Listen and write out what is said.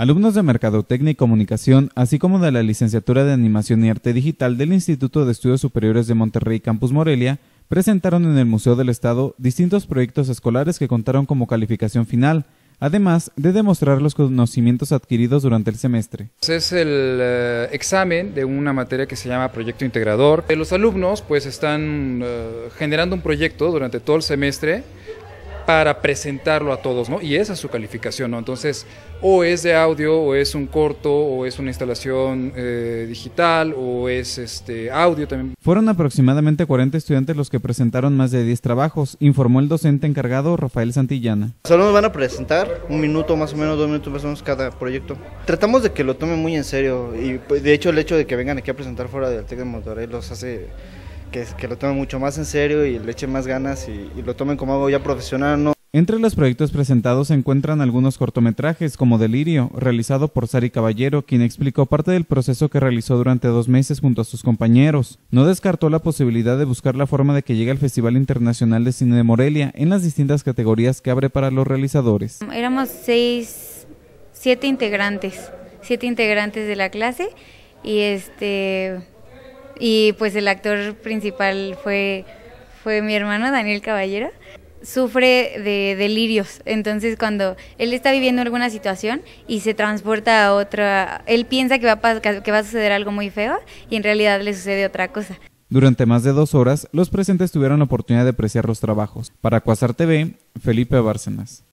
Alumnos de Mercadotecnia y Comunicación, así como de la Licenciatura de Animación y Arte Digital del Instituto de Estudios Superiores de Monterrey Campus Morelia, presentaron en el Museo del Estado distintos proyectos escolares que contaron como calificación final, además de demostrar los conocimientos adquiridos durante el semestre. Pues es el eh, examen de una materia que se llama proyecto integrador. Eh, los alumnos pues están eh, generando un proyecto durante todo el semestre para presentarlo a todos, ¿no? Y esa es su calificación, ¿no? Entonces, o es de audio, o es un corto, o es una instalación eh, digital, o es este audio también. Fueron aproximadamente 40 estudiantes los que presentaron más de 10 trabajos, informó el docente encargado Rafael Santillana. Solo nos van a presentar un minuto más o menos, dos minutos más o menos cada proyecto. Tratamos de que lo tomen muy en serio y pues, de hecho el hecho de que vengan aquí a presentar fuera del TEC de Monterrey los hace que, lo tomen mucho más en serio y le echen más ganas y, lo tomen como algo ya profesional, ¿no? Entre los proyectos presentados se encuentran algunos cortometrajes como Delirio, realizado por Sari Caballero, quien explicó parte del proceso que realizó durante dos meses junto a sus compañeros. No descartó la posibilidad de buscar la forma de que llegue al Festival Internacional de Cine de Morelia en las distintas categorías que abre para los realizadores. Éramos seis, siete integrantes, siete integrantes de la clase y este y pues el actor principal fue, fue mi hermano Daniel Caballero sufre de delirios. Entonces, cuando él está viviendo alguna situación y se transporta a otra, él piensa que va a, que va a suceder algo muy feo y en realidad le sucede otra cosa. Durante más de dos horas, los presentes tuvieron la oportunidad de apreciar los trabajos. Para Cuasar TV, Felipe Bárcenas.